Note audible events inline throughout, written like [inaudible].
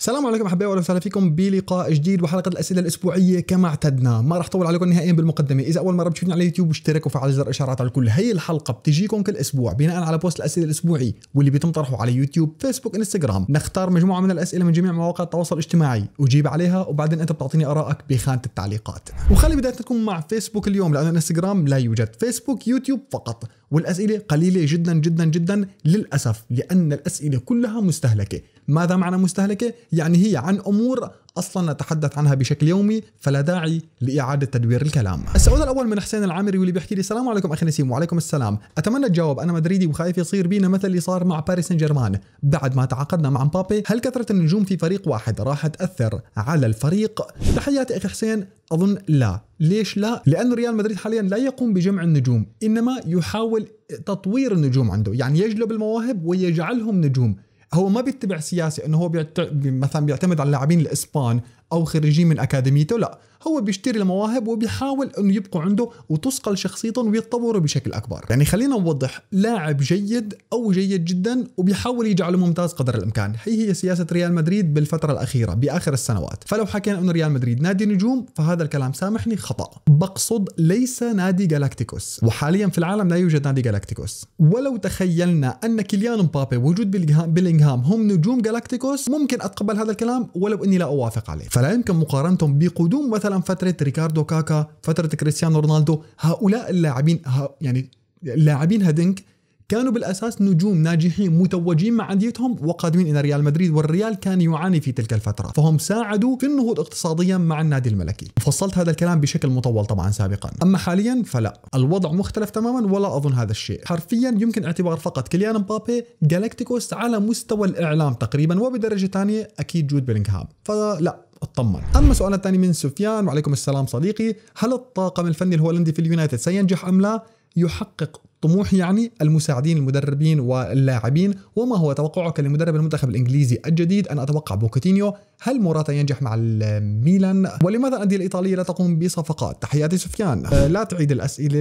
السلام عليكم احبائي واهلا وسهلا فيكم بلقاء جديد وحلقه الاسئله الاسبوعيه كما اعتدنا ما راح اطول عليكم نهائيا بالمقدمه اذا اول مره بتشوفني على اليوتيوب اشترك وفعل زر الاشعارات على الكل هي الحلقه بتجيكم كل اسبوع بناء على بوست الاسئله الاسبوعي واللي بيتم طرحه على يوتيوب فيسبوك انستغرام نختار مجموعه من الاسئله من جميع مواقع التواصل الاجتماعي وجيب عليها وبعدين انت بتعطيني ارائك بخانه التعليقات وخلي بدايه تكون مع فيسبوك اليوم لانه انستغرام لا يوجد فيسبوك يوتيوب فقط والاسئله قليله جدا جدا جدا للاسف لان الاسئله كلها مستهلكه ماذا معنى مستهلكة؟ يعني هي عن أمور أصلا نتحدث عنها بشكل يومي فلا داعي لإعادة تدوير الكلام السؤال الأول من حسين العامري واللي بيحكي لي السلام عليكم أخي نسيم وعليكم السلام أتمنى تجاوب أنا مدريدي وخايف يصير بينا مثل اللي صار مع باريس سان جيرمان بعد ما تعاقدنا مع مبابي هل كثرة النجوم في فريق واحد راح تأثر على الفريق؟ تحياتي أخي حسين أظن لا ليش لا؟ لأن ريال مدريد حاليا لا يقوم بجمع النجوم إنما يحاول تطوير النجوم عنده يعني يجلب المواهب ويجعلهم نجوم هو ما بيتبع سياسه انه هو بيعت... مثلا بيعتمد على اللاعبين الاسبان او خريجين من اكاديميته لا هو بيشتري المواهب وبيحاول انه يبقوا عنده وتصقل شخصيتهم ويتطوروا بشكل اكبر يعني خلينا نوضح لاعب جيد او جيد جدا وبيحاول يجعله ممتاز قدر الامكان هي هي سياسه ريال مدريد بالفتره الاخيره باخر السنوات فلو حكينا انه ريال مدريد نادي نجوم فهذا الكلام سامحني خطا بقصد ليس نادي جالاكتيكوس وحاليا في العالم لا يوجد نادي جالاكتيكوس ولو تخيلنا ان كيليان مبابي وجود بيلينغهام هم نجوم جالاكتيكوس ممكن اتقبل هذا الكلام ولو اني لا اوافق عليه فلا يمكن مقارنتهم بقدوم مثلا مثلا فتره ريكاردو كاكا فتره كريستيانو رونالدو هؤلاء اللاعبين يعني اللاعبين هدينك كانوا بالاساس نجوم ناجحين متوجين مع انديتهم وقادمين الى ريال مدريد والريال كان يعاني في تلك الفتره فهم ساعدوا في النهوض اقتصاديا مع النادي الملكي فصلت هذا الكلام بشكل مطول طبعا سابقا اما حاليا فلا الوضع مختلف تماما ولا اظن هذا الشيء حرفيا يمكن اعتبار فقط كيليان مبابي جالاكتيكوس على مستوى الاعلام تقريبا وبدرجه ثانيه اكيد جود بيلينغهام فلا اطمن اما السؤال الثاني من سفيان وعليكم السلام صديقي هل الطاقم الفني الهولندي في اليونايتد سينجح ام لا يحقق طموح يعني المساعدين المدربين واللاعبين وما هو توقعك لمدرب المنتخب الانجليزي الجديد انا اتوقع بوكيتينيو هل موراتا ينجح مع الميلان ولماذا الانديه الايطاليه لا تقوم بصفقات تحياتي سفيان أه لا تعيد الاسئله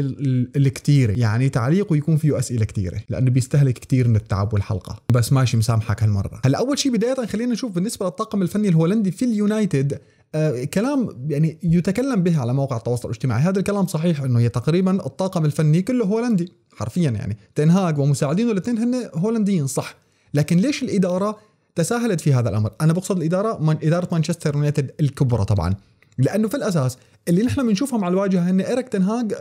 الكثيره يعني تعليق ويكون فيه اسئله كثيره لانه بيستهلك كثير من التعب والحلقه بس ماشي مسامحك هالمره هلا اول شيء بدايه خلينا نشوف بالنسبه للطاقم الفني الهولندي في اليونايتد آه، كلام يعني يتكلم به على مواقع التواصل الاجتماعي هذا الكلام صحيح انه هي تقريبا الطاقم الفني كله هولندي حرفيا يعني تنهاج ومساعدينه الاثنين هن هولنديين صح لكن ليش الاداره تساهلت في هذا الامر انا بقصد الاداره من اداره مانشستر يونايتد الكبرى طبعا لانه في الاساس اللي نحن بنشوفهم على الواجهه هن ايريك تنهاج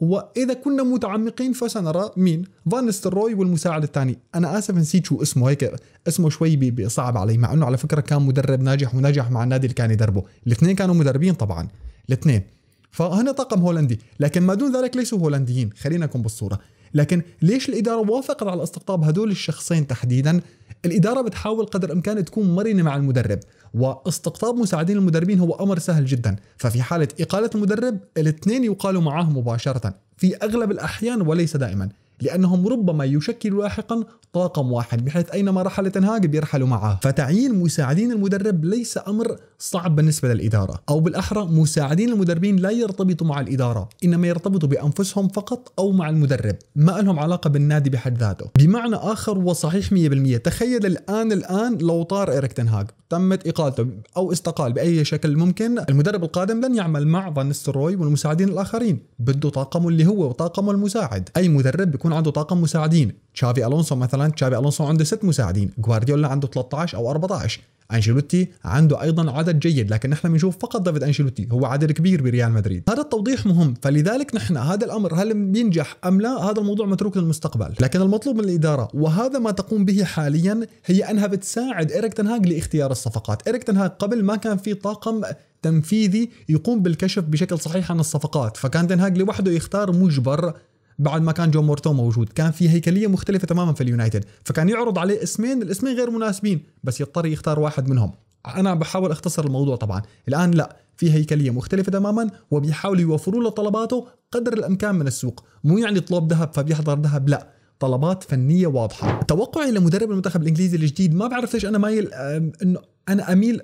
واذا كنا متعمقين فسنرى مين فانست روي والمساعد الثاني انا اسف نسيت شو اسمه هيك اسمه شوي صعب علي مع انه على فكره كان مدرب ناجح ونجح مع النادي اللي كان يدربه الاثنين كانوا مدربين طبعا الاثنين فهنا طاقم هولندي لكن ما دون ذلك ليسوا هولنديين خلينا نكون بالصوره لكن ليش الإدارة وافقت على استقطاب هدول الشخصين تحديدا الإدارة بتحاول قدر الإمكان تكون مرنة مع المدرب واستقطاب مساعدين المدربين هو أمر سهل جدا ففي حالة إقالة المدرب الاثنين يقالوا معاه مباشرة في أغلب الأحيان وليس دائما لأنهم ربما يشكلوا لاحقا طاقم واحد بحيث أينما رحل تنهاج بيرحلوا معه فتعيين مساعدين المدرب ليس أمر صعب بالنسبة للإدارة أو بالأحرى مساعدين المدربين لا يرتبطوا مع الإدارة إنما يرتبطوا بأنفسهم فقط أو مع المدرب ما لهم علاقة بالنادي بحد ذاته بمعنى آخر وصحيح 100% تخيل الآن الآن لو طار إيريك تنهاج تمت إقالته أو استقال بأي شكل ممكن المدرب القادم لن يعمل مع فان والمساعدين الآخرين بده طاقمه اللي هو وطاقمه المساعد أي مدرب بيكون عنده طاقم مساعدين تشافي الونسو مثلا تشافي الونسو عنده ست مساعدين جوارديولا عنده 13 او 14 انشيلوتي عنده ايضا عدد جيد لكن نحن بنشوف فقط ديفيد انشيلوتي هو عدد كبير بريال مدريد هذا التوضيح مهم فلذلك نحن هذا الامر هل بينجح ام لا هذا الموضوع متروك للمستقبل لكن المطلوب من الاداره وهذا ما تقوم به حاليا هي انها بتساعد ايريك تنهاج لاختيار الصفقات ايريك تنهاج قبل ما كان في طاقم تنفيذي يقوم بالكشف بشكل صحيح عن الصفقات فكان تنهاج لوحده يختار مجبر بعد ما كان جون مورتو موجود كان في هيكليه مختلفه تماما في اليونايتد فكان يعرض عليه اسمين الاسمين غير مناسبين بس يضطر يختار واحد منهم انا بحاول اختصر الموضوع طبعا الان لا في هيكليه مختلفه تماما وبيحاولوا يوفروا له طلباته قدر الامكان من السوق مو يعني طلب ذهب فبيحضر ذهب لا طلبات فنيه واضحه توقعي لمدرب المنتخب الانجليزي الجديد ما بعرف ليش انا مايل آه، انه انا اميل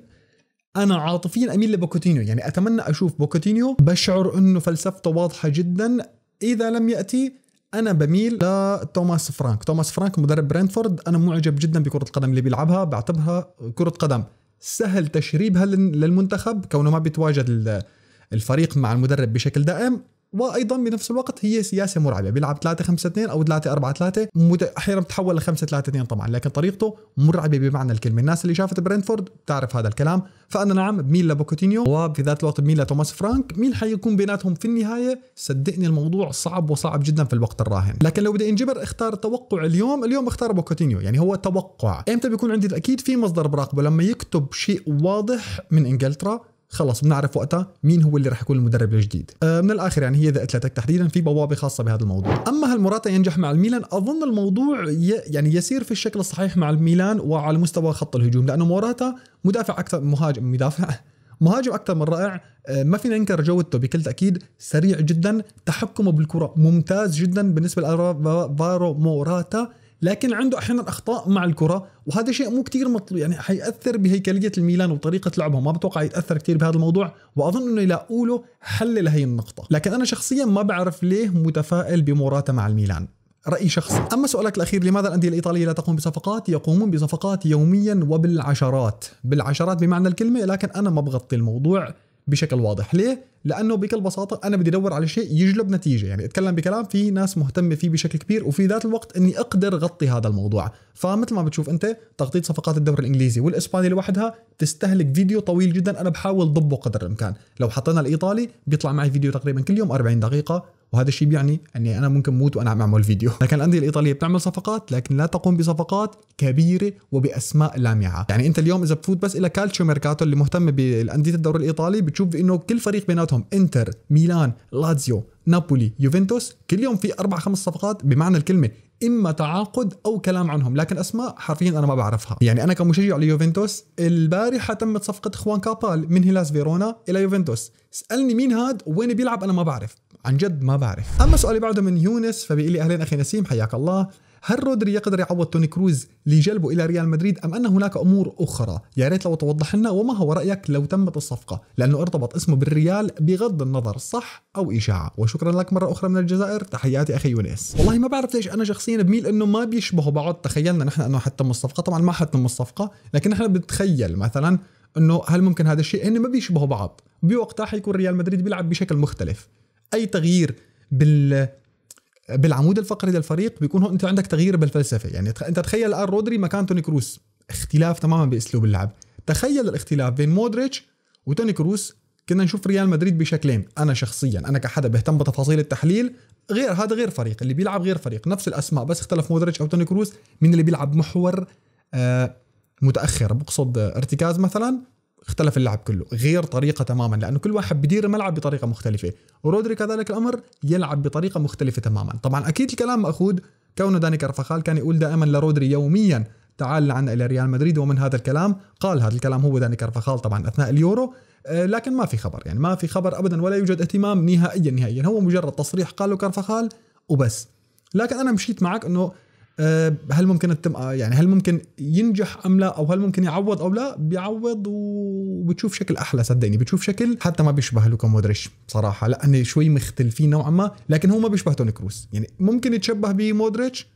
انا عاطفيا اميل لبوكوتينيو يعني اتمنى اشوف بوكوتينيو بشعر انه فلسفته واضحه جدا اذا لم ياتي انا بميل لتوماس فرانك توماس فرانك مدرب برينفورد انا معجب جدا بكره القدم اللي بيلعبها بعتبرها كره قدم سهل تشريبها للمنتخب كونه ما بيتواجد الفريق مع المدرب بشكل دائم وايضا بنفس الوقت هي سياسه مرعبه بيلعب 3 5 2 او 3 4 3 احيانا بتحول ل 5 3 2 طبعا لكن طريقته مرعبه بمعنى الكلمه الناس اللي شافت برينفورد بتعرف هذا الكلام فانا نعم بميل لبوكوتينيو وفي ذات الوقت بميل لتوماس فرانك مين حيكون بيناتهم في النهايه صدقني الموضوع صعب وصعب جدا في الوقت الراهن لكن لو بدي انجبر اختار توقع اليوم اليوم اختار بوكوتينيو يعني هو توقع امتى بيكون عندي الاكيد في مصدر براقبه لما يكتب شيء واضح من انجلترا خلص بنعرف وقتها مين هو اللي رح يكون المدرب الجديد آه، من الاخر يعني هي ذا اتلتيك تحديدا في بوابه خاصه بهذا الموضوع اما هل موراتا ينجح مع الميلان اظن الموضوع يعني يسير في الشكل الصحيح مع الميلان وعلى مستوى خط الهجوم لانه موراتا مدافع اكثر مهاجم مدافع [laughs] مهاجم اكثر من رائع آه، ما فينا ننكر جودته بكل تاكيد سريع جدا تحكمه بالكره ممتاز جدا بالنسبه لفارو موراتا لكن عنده احيانا اخطاء مع الكره وهذا شيء مو كثير مطلوب يعني حياثر بهيكليه الميلان وطريقه لعبها ما بتوقع يتاثر كثير بهذا الموضوع واظن انه يلاقوا له حل لهي النقطه لكن انا شخصيا ما بعرف ليه متفائل بموراتا مع الميلان رأي شخصي أما سؤالك الأخير لماذا الأندية الإيطالية لا تقوم بصفقات يقومون بصفقات يوميا وبالعشرات بالعشرات بمعنى الكلمة لكن أنا ما بغطي الموضوع بشكل واضح ليه؟ لانه بكل بساطه انا بدي ادور على شيء يجلب نتيجه يعني اتكلم بكلام في ناس مهتمه فيه بشكل كبير وفي ذات الوقت اني اقدر غطي هذا الموضوع فمثل ما بتشوف انت تغطيه صفقات الدوري الانجليزي والاسباني لوحدها تستهلك فيديو طويل جدا انا بحاول ضبه قدر الامكان لو حطينا الايطالي بيطلع معي فيديو تقريبا كل يوم 40 دقيقه وهذا الشيء بيعني اني انا ممكن موت وانا عم اعمل فيديو [laughs] لكن الانديه الايطاليه بتعمل صفقات لكن لا تقوم بصفقات كبيره وباسماء لامعه يعني انت اليوم اذا بتفوت بس الى كالتشيو ميركاتو اللي مهتم بالانديه الدوري الايطالي بتشوف انه كل فريق بينات مبارياتهم انتر ميلان لاتزيو نابولي يوفنتوس كل يوم في اربع خمس صفقات بمعنى الكلمه اما تعاقد او كلام عنهم لكن اسماء حرفيا انا ما بعرفها يعني انا كمشجع ليوفنتوس البارحه تمت صفقه خوان كابال من هيلاس فيرونا الى يوفنتوس اسالني مين هاد وين بيلعب انا ما بعرف عن جد ما بعرف اما سؤالي بعده من يونس فبيقول لي اهلين اخي نسيم حياك الله هل رودري يقدر يعوض توني كروز لجلبه الى ريال مدريد ام ان هناك امور اخرى يا ريت لو توضح لنا وما هو رايك لو تمت الصفقه لانه ارتبط اسمه بالريال بغض النظر صح او اشاعه وشكرا لك مره اخرى من الجزائر تحياتي اخي يونس والله ما بعرف ليش انا شخصيا بميل انه ما بيشبهوا بعض تخيلنا نحن انه حتم الصفقه طبعا ما حتم الصفقه لكن نحن بنتخيل مثلا انه هل ممكن هذا الشيء هن ما بيشبهوا بعض بوقتها حيكون ريال مدريد بيلعب بشكل مختلف اي تغيير بال بالعمود الفقري للفريق بيكون انت عندك تغيير بالفلسفه يعني انت تخيل الان رودري مكان توني كروس اختلاف تماما باسلوب اللعب تخيل الاختلاف بين مودريتش وتوني كروس كنا نشوف ريال مدريد بشكلين انا شخصيا انا كحدا بهتم بتفاصيل التحليل غير هذا غير فريق اللي بيلعب غير فريق نفس الاسماء بس اختلف مودريتش او توني كروس مين اللي بيلعب محور آه متاخر بقصد ارتكاز مثلا اختلف اللعب كله غير طريقة تماما لأنه كل واحد بدير الملعب بطريقة مختلفة ورودري كذلك الأمر يلعب بطريقة مختلفة تماما طبعا أكيد الكلام مأخوذ كونه داني كرفخال كان يقول دائما لرودري يوميا تعال لعنا إلى ريال مدريد ومن هذا الكلام قال هذا الكلام هو داني كرفخال طبعا أثناء اليورو آه، لكن ما في خبر يعني ما في خبر أبدا ولا يوجد اهتمام نهائيا نهائيا هو مجرد تصريح قاله كرفخال وبس لكن أنا مشيت معك أنه آه، هل ممكن التم... آه، يعني هل ممكن ينجح ام لا او هل ممكن يعوض او لا بيعوض وبتشوف شكل احلى صدقني بتشوف شكل حتى ما بيشبه لوكا مودريتش بصراحه لانه شوي مختلفين نوعا ما لكن هو ما بيشبه توني كروس يعني ممكن يتشبه بمودريتش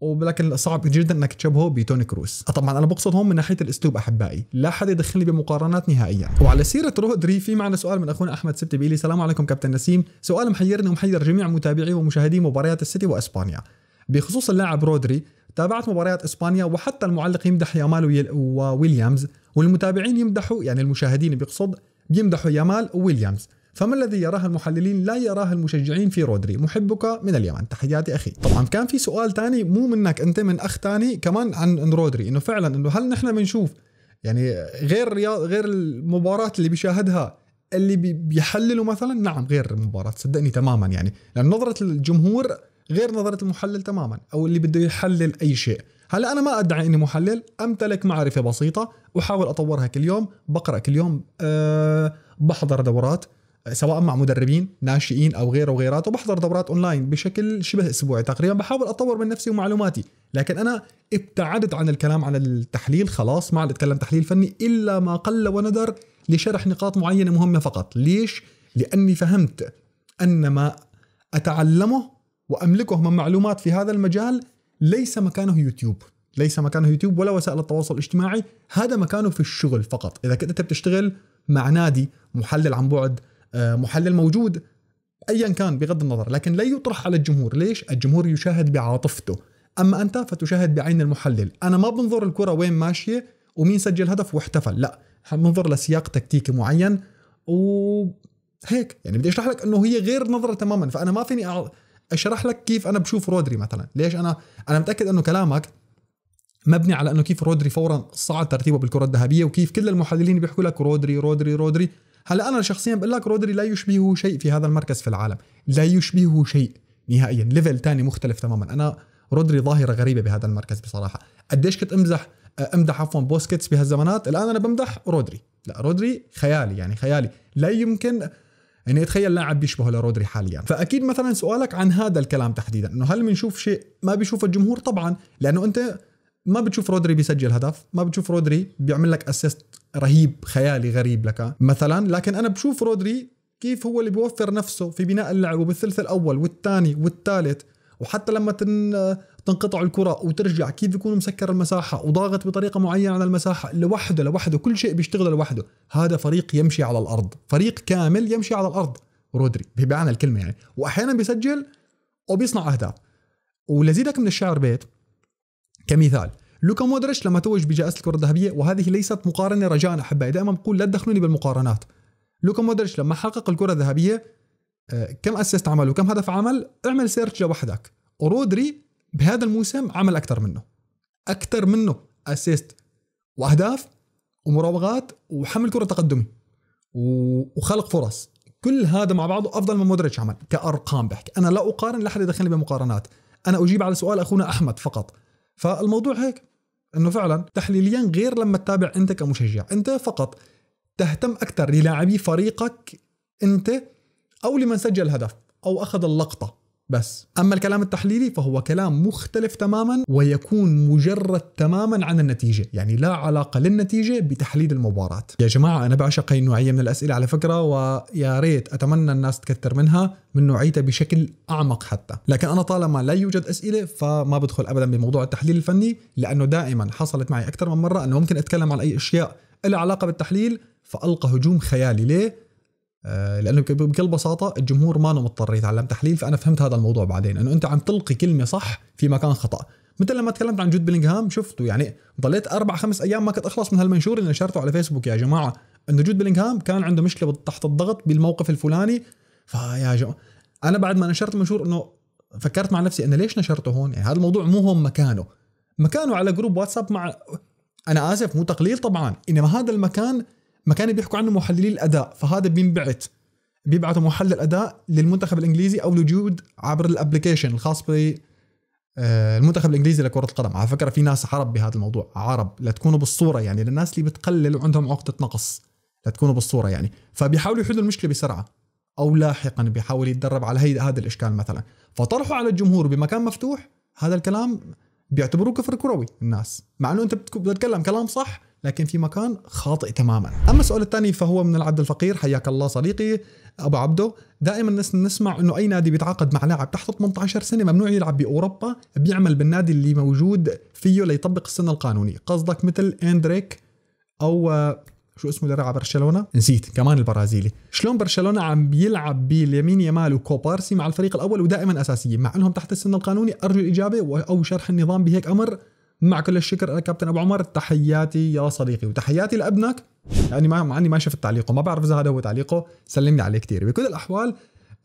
ولكن صعب جدا انك تشبهه بتوني كروس طبعا انا بقصد هون من ناحيه الاسلوب احبائي لا حد يدخلني بمقارنات نهائيا وعلى سيره رودري في معنا سؤال من اخونا احمد سبتي بيلي السلام عليكم كابتن نسيم سؤال محيرني ومحير جميع متابعي ومشاهدي مباريات السيتي واسبانيا بخصوص اللاعب رودري تابعت مباريات اسبانيا وحتى المعلق يمدح يامال وويليامز والمتابعين يمدحوا يعني المشاهدين بيقصد بيمدحوا يامال وويليامز فما الذي يراه المحللين لا يراه المشجعين في رودري محبك من اليمن تحياتي اخي طبعا كان في سؤال ثاني مو منك انت من اخ ثاني كمان عن رودري انه فعلا انه هل نحن بنشوف يعني غير رياض غير المباراه اللي بيشاهدها اللي بيحللوا مثلا نعم غير المباراه صدقني تماما يعني لان نظره الجمهور غير نظره المحلل تماما او اللي بده يحلل اي شيء هلا انا ما ادعي اني محلل امتلك معرفه بسيطه احاول اطورها كل يوم بقرا كل يوم أه بحضر دورات سواء مع مدربين ناشئين او غيره وغيرات وبحضر دورات اونلاين بشكل شبه اسبوعي تقريبا بحاول اطور من نفسي ومعلوماتي لكن انا ابتعدت عن الكلام عن التحليل خلاص ما عاد اتكلم تحليل فني الا ما قل وندر لشرح نقاط معينه مهمه فقط ليش لاني فهمت ان ما اتعلمه واملكهم معلومات في هذا المجال ليس مكانه يوتيوب ليس مكانه يوتيوب ولا وسائل التواصل الاجتماعي هذا مكانه في الشغل فقط اذا كنت انت بتشتغل مع نادي محلل عن بعد آه، محلل موجود ايا كان بغض النظر لكن لا يطرح على الجمهور ليش الجمهور يشاهد بعاطفته اما انت فتشاهد بعين المحلل انا ما بنظر الكره وين ماشيه ومين سجل هدف واحتفل لا بنظر لسياق تكتيكي معين وهيك يعني بدي اشرح لك انه هي غير نظره تماما فانا ما فيني أع... اشرح لك كيف انا بشوف رودري مثلا ليش انا انا متاكد انه كلامك مبني على انه كيف رودري فورا صعد ترتيبه بالكره الذهبيه وكيف كل المحللين بيحكوا لك رودري رودري رودري هلا انا شخصيا بقول لك رودري لا يشبهه شيء في هذا المركز في العالم لا يشبهه شيء نهائيا ليفل تاني مختلف تماما انا رودري ظاهره غريبه بهذا المركز بصراحه قديش كنت امزح امدح عفوا بوسكيتس بهالزمانات الان انا بمدح رودري لا رودري خيالي يعني خيالي لا يمكن يعني اتخيل لاعب بيشبه لرودري حاليا فاكيد مثلا سؤالك عن هذا الكلام تحديدا انه هل بنشوف شيء ما بيشوفه الجمهور طبعا لانه انت ما بتشوف رودري بيسجل هدف ما بتشوف رودري بيعمل لك اسيست رهيب خيالي غريب لك مثلا لكن انا بشوف رودري كيف هو اللي بيوفر نفسه في بناء اللعب وبالثلث الاول والثاني والثالث وحتى لما تن تنقطع الكره وترجع كيف يكون مسكر المساحه وضاغط بطريقه معينه على المساحه لوحده لوحده كل شيء بيشتغل لوحده هذا فريق يمشي على الارض فريق كامل يمشي على الارض رودري بمعنى الكلمه يعني واحيانا بيسجل وبيصنع اهداف ولزيدك من الشعر بيت كمثال لوكا مودريتش لما توج بجائزه الكره الذهبيه وهذه ليست مقارنه رجاء احبائي دائما بقول لا تدخلوني بالمقارنات لوكا مودريتش لما حقق الكره الذهبيه آه، كم اسست عمل وكم هدف عمل اعمل سيرتش لوحدك ورودري بهذا الموسم عمل اكثر منه اكثر منه اسيست واهداف ومراوغات وحمل كره تقدمي وخلق فرص كل هذا مع بعضه افضل من مودريتش عمل كارقام بحكي انا لا اقارن لا احد يدخلني بمقارنات انا اجيب على سؤال اخونا احمد فقط فالموضوع هيك انه فعلا تحليليا غير لما تتابع انت كمشجع انت فقط تهتم اكثر للاعبي فريقك انت او لمن سجل هدف او اخذ اللقطه بس أما الكلام التحليلي فهو كلام مختلف تماما ويكون مجرد تماما عن النتيجة يعني لا علاقة للنتيجة بتحليل المباراة يا جماعة أنا بعشق هاي النوعية من الأسئلة على فكرة ويا ريت أتمنى الناس تكثر منها من نوعيتها بشكل أعمق حتى لكن أنا طالما لا يوجد أسئلة فما بدخل أبدا بموضوع التحليل الفني لأنه دائما حصلت معي أكثر من مرة أنه ممكن أتكلم عن أي أشياء لها علاقة بالتحليل فألقى هجوم خيالي ليه؟ آه، لانه بكل بساطه الجمهور ما مضطر يتعلم تحليل فانا فهمت هذا الموضوع بعدين انه انت عم تلقي كلمه صح في مكان خطا مثل لما تكلمت عن جود بلينغهام شفته يعني ضليت اربع خمس ايام ما كنت اخلص من هالمنشور اللي نشرته على فيسبوك يا جماعه انه جود بلينغهام كان عنده مشكله تحت الضغط بالموقف الفلاني فيا جماعه انا بعد ما نشرت المنشور انه فكرت مع نفسي انا ليش نشرته هون يعني هذا الموضوع مو هون مكانه مكانه على جروب واتساب مع انا اسف مو تقليل طبعا انما هذا المكان ما كانوا بيحكوا عنه محللي الاداء فهذا بينبعت بيبعتوا محلل اداء للمنتخب الانجليزي او لجود عبر الابلكيشن الخاص ب آه، المنتخب الانجليزي لكره القدم على فكره في ناس عرب بهذا الموضوع عرب لا تكونوا بالصوره يعني للناس اللي بتقلل وعندهم عقده نقص لا تكونوا بالصوره يعني فبيحاولوا يحلوا المشكله بسرعه او لاحقا بيحاول يتدرب على هي هذا الاشكال مثلا فطرحوا على الجمهور بمكان مفتوح هذا الكلام بيعتبروه كفر كروي الناس مع انه انت بتتكلم كلام صح لكن في مكان خاطئ تماما اما السؤال الثاني فهو من العبد الفقير حياك الله صديقي ابو عبده دائما نسمع انه اي نادي بيتعاقد مع لاعب تحت 18 سنه ممنوع يلعب باوروبا بيعمل بالنادي اللي موجود فيه ليطبق السن القانوني قصدك مثل اندريك او آه، شو اسمه اللي برشلونه نسيت كمان البرازيلي شلون برشلونه عم بيلعب باليمين يمال وكوبارسي مع الفريق الاول ودائما اساسيين مع انهم تحت السن القانوني ارجو الاجابه او شرح النظام بهيك امر مع كل الشكر انا كابتن ابو عمر تحياتي يا صديقي وتحياتي لابنك يعني ما مع اني ما شفت تعليقه ما بعرف اذا هذا هو تعليقه سلم لي عليه كثير بكل الاحوال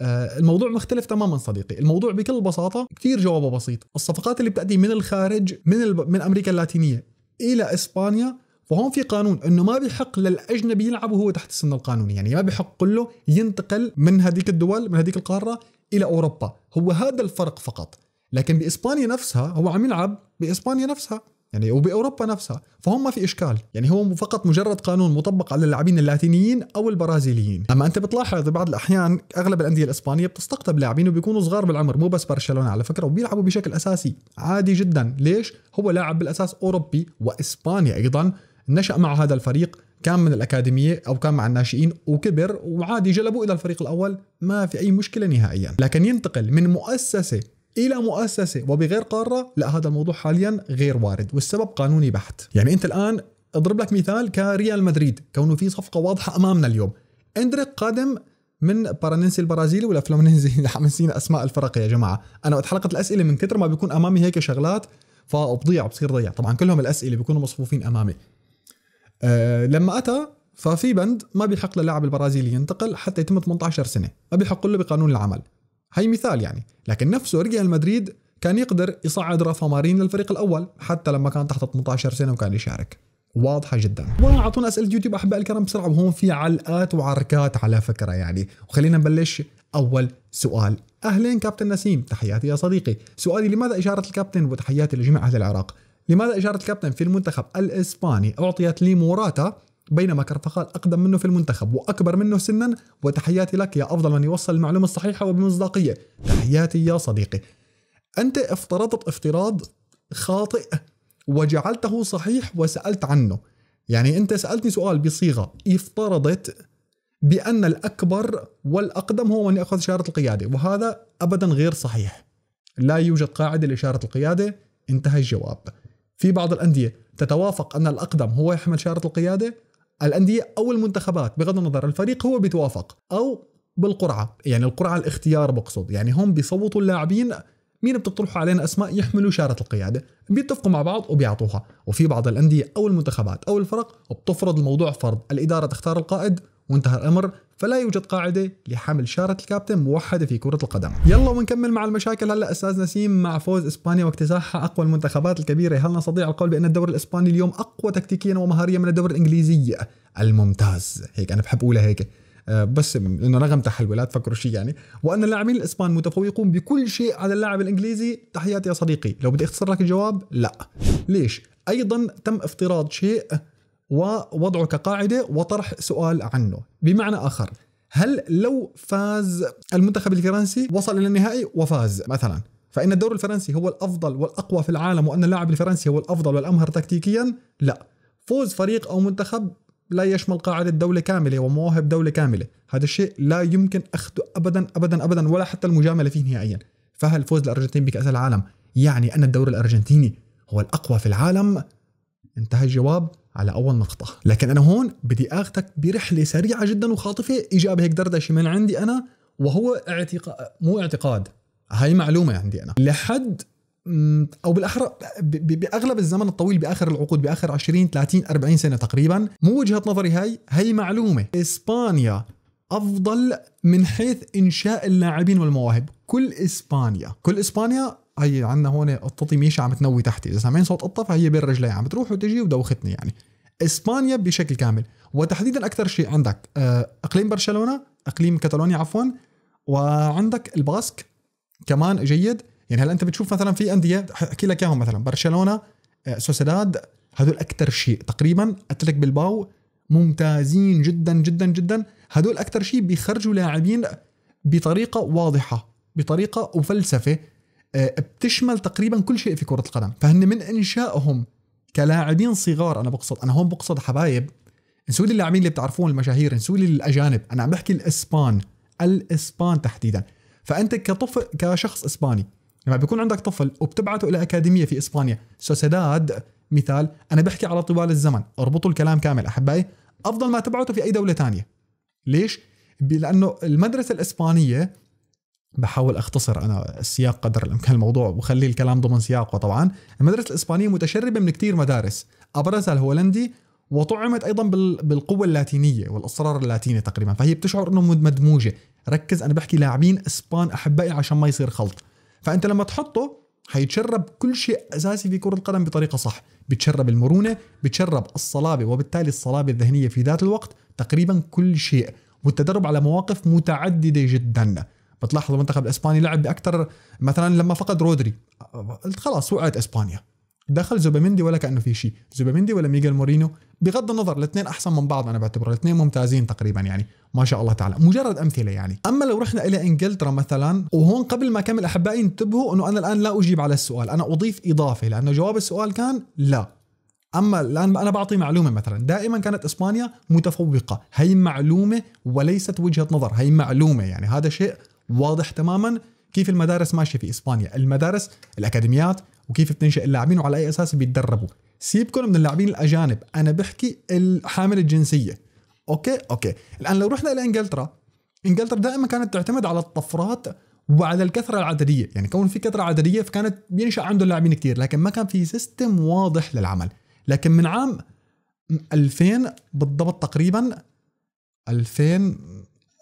آه، الموضوع مختلف تماما صديقي الموضوع بكل بساطة كثير جوابه بسيط الصفقات اللي بتأتي من الخارج من, الب... من أمريكا اللاتينية إلى إسبانيا فهون في قانون انه ما بيحق للاجنبي يلعب وهو تحت السن القانوني يعني ما بيحق كله ينتقل من هذيك الدول من هذيك القاره الى اوروبا هو هذا الفرق فقط لكن باسبانيا نفسها هو عم يلعب باسبانيا نفسها يعني وباوروبا نفسها فهم ما في اشكال يعني هو فقط مجرد قانون مطبق على اللاعبين اللاتينيين او البرازيليين اما انت بتلاحظ بعض الاحيان اغلب الانديه الاسبانيه بتستقطب لاعبين وبيكونوا صغار بالعمر مو بس برشلونه على فكره وبيلعبوا بشكل اساسي عادي جدا ليش هو لاعب بالاساس اوروبي واسبانيا ايضا نشا مع هذا الفريق كان من الأكاديمية أو كان مع الناشئين وكبر وعادي جلبوه إلى الفريق الأول ما في أي مشكلة نهائيا لكن ينتقل من مؤسسة الى مؤسسه وبغير قاره لا هذا الموضوع حاليا غير وارد والسبب قانوني بحت يعني انت الان اضرب لك مثال كريال مدريد كونه في صفقه واضحه امامنا اليوم اندريك قادم من بارانينسي البرازيلي ولا فلامينينزي حمسين [laughs] اسماء الفرق يا جماعه انا وقت حلقه الاسئله من كثر ما بيكون امامي هيك شغلات فبضيع بصير ضيع طبعا كلهم الاسئله بيكونوا مصفوفين امامي أه لما اتى ففي بند ما بيحق للاعب البرازيلي ينتقل حتى يتم 18 سنه ما بيحق له بقانون العمل هي مثال يعني لكن نفسه رجع مدريد كان يقدر يصعد رافا مارين للفريق الاول حتى لما كان تحت 18 سنه وكان يشارك واضحه جدا واعطونا اسئله يوتيوب احباء الكرام بسرعه وهون في علقات وعركات على فكره يعني وخلينا نبلش اول سؤال اهلين كابتن نسيم تحياتي يا صديقي سؤالي لماذا اشاره الكابتن وتحياتي لجميع اهل العراق لماذا اشاره الكابتن في المنتخب الاسباني اعطيت لموراتا بينما كرفخال أقدم منه في المنتخب وأكبر منه سنا وتحياتي لك يا أفضل من يوصل المعلومة الصحيحة وبمصداقية تحياتي يا صديقي أنت افترضت افتراض خاطئ وجعلته صحيح وسألت عنه يعني أنت سألتني سؤال بصيغة افترضت بأن الأكبر والأقدم هو من يأخذ إشارة القيادة وهذا أبدا غير صحيح لا يوجد قاعدة لإشارة القيادة انتهى الجواب في بعض الأندية تتوافق أن الأقدم هو يحمل شاره القيادة الانديه او المنتخبات بغض النظر الفريق هو بيتوافق او بالقرعه يعني القرعه الاختيار بقصد يعني هم بيصوتوا اللاعبين مين بتطرحوا علينا اسماء يحملوا شاره القياده بيتفقوا مع بعض وبيعطوها وفي بعض الانديه او المنتخبات او الفرق بتفرض الموضوع فرض الاداره تختار القائد وانتهى الامر فلا يوجد قاعدة لحمل شارة الكابتن موحدة في كرة القدم يلا ونكمل مع المشاكل هلا أستاذ نسيم مع فوز إسبانيا واكتساحها أقوى المنتخبات الكبيرة هل نستطيع القول بأن الدور الإسباني اليوم أقوى تكتيكيا ومهاريا من الدور الإنجليزي الممتاز هيك أنا بحب أقولها هيك آه، بس انه رغم حلوه لا تفكروا شيء يعني وان اللاعبين الاسبان متفوقون بكل شيء على اللاعب الانجليزي تحياتي يا صديقي لو بدي اختصر لك الجواب لا ليش ايضا تم افتراض شيء ووضعه كقاعده وطرح سؤال عنه بمعنى اخر هل لو فاز المنتخب الفرنسي وصل الى النهائي وفاز مثلا فان الدور الفرنسي هو الافضل والاقوى في العالم وان اللاعب الفرنسي هو الافضل والامهر تكتيكيا لا فوز فريق او منتخب لا يشمل قاعدة دولة كاملة ومواهب دولة كاملة هذا الشيء لا يمكن أخذه أبدا أبدا أبدا ولا حتى المجاملة فيه نهائيا فهل فوز الأرجنتين بكأس العالم يعني أن الدور الأرجنتيني هو الأقوى في العالم انتهى الجواب على اول نقطه لكن انا هون بدي اخذك برحله سريعه جدا وخاطفه اجابه هيك دردشه من عندي انا وهو اعتقاد مو اعتقاد هاي معلومه عندي انا لحد او بالاحرى باغلب الزمن الطويل باخر العقود باخر 20 30 40 سنه تقريبا مو وجهه نظري هاي هي معلومه اسبانيا افضل من حيث انشاء اللاعبين والمواهب كل اسبانيا كل اسبانيا هي عندنا هون قطتي ميشا عم تنوي تحتي اذا سامعين صوت قطه فهي بين رجلي عم تروح وتجي ودوختني يعني اسبانيا بشكل كامل وتحديدا اكثر شيء عندك آه، اقليم برشلونه اقليم كاتالونيا عفوا وعندك الباسك كمان جيد يعني هلا انت بتشوف مثلا في انديه احكي لك اياهم مثلا برشلونه آه، سوسيداد هدول اكثر شيء تقريبا اتلتيك بالباو ممتازين جدا جدا جدا هدول اكثر شيء بيخرجوا لاعبين بطريقه واضحه بطريقه وفلسفه آه، بتشمل تقريبا كل شيء في كره القدم فهن من انشائهم كلاعبين صغار انا بقصد انا هون بقصد حبايب نسوا لي اللاعبين اللي بتعرفون المشاهير نسوا لي الاجانب انا عم بحكي الاسبان الاسبان تحديدا فانت كطفل كشخص اسباني لما بيكون عندك طفل وبتبعته الى اكاديميه في اسبانيا سوسيداد مثال انا بحكي على طوال الزمن اربطوا الكلام كامل احبائي افضل ما تبعته في اي دوله ثانيه ليش لانه المدرسه الاسبانيه بحاول اختصر انا السياق قدر الامكان الموضوع وخلي الكلام ضمن سياقه طبعا المدرسه الاسبانيه متشربه من كثير مدارس ابرزها الهولندي وطعمت ايضا بالقوه اللاتينيه والاصرار اللاتيني تقريبا فهي بتشعر انه مدموجه ركز انا بحكي لاعبين اسبان احبائي عشان ما يصير خلط فانت لما تحطه حيتشرب كل شيء اساسي في كره القدم بطريقه صح بتشرب المرونه بتشرب الصلابه وبالتالي الصلابه الذهنيه في ذات الوقت تقريبا كل شيء والتدرب على مواقف متعدده جدا بتلاحظ المنتخب الاسباني لعب باكثر مثلا لما فقد رودري قلت خلاص وقعت اسبانيا دخل زوبيمندي ولا كانه في شيء زوبيمندي ولا ميغيل مورينو بغض النظر الاثنين احسن من بعض انا بعتبر الاثنين ممتازين تقريبا يعني ما شاء الله تعالى مجرد امثله يعني اما لو رحنا الى انجلترا مثلا وهون قبل ما اكمل احبائي انتبهوا انه انا الان لا اجيب على السؤال انا اضيف اضافه لانه جواب السؤال كان لا اما الان انا بعطي معلومه مثلا دائما كانت اسبانيا متفوقه هي معلومه وليست وجهه نظر هي معلومه يعني هذا شيء واضح تماما كيف المدارس ماشيه في اسبانيا المدارس الاكاديميات وكيف بتنشئ اللاعبين وعلى اي اساس بيتدربوا سيبكم من اللاعبين الاجانب انا بحكي الحامل الجنسيه اوكي اوكي الان لو رحنا الى انجلترا انجلترا دائما كانت تعتمد على الطفرات وعلى الكثره العدديه يعني كون في كثره عدديه فكانت بينشا عنده لاعبين كثير لكن ما كان في سيستم واضح للعمل لكن من عام 2000 بالضبط تقريبا 2000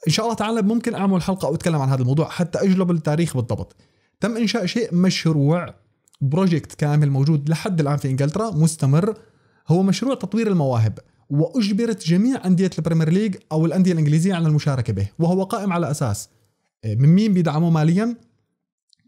ان شاء الله تعالى ممكن اعمل حلقه او اتكلم عن هذا الموضوع حتى اجلب التاريخ بالضبط تم انشاء شيء مشروع بروجكت كامل موجود لحد الان في انجلترا مستمر هو مشروع تطوير المواهب واجبرت جميع انديه البريمير ليج او الانديه الانجليزيه على المشاركه به وهو قائم على اساس آه، من مين بيدعمه ماليا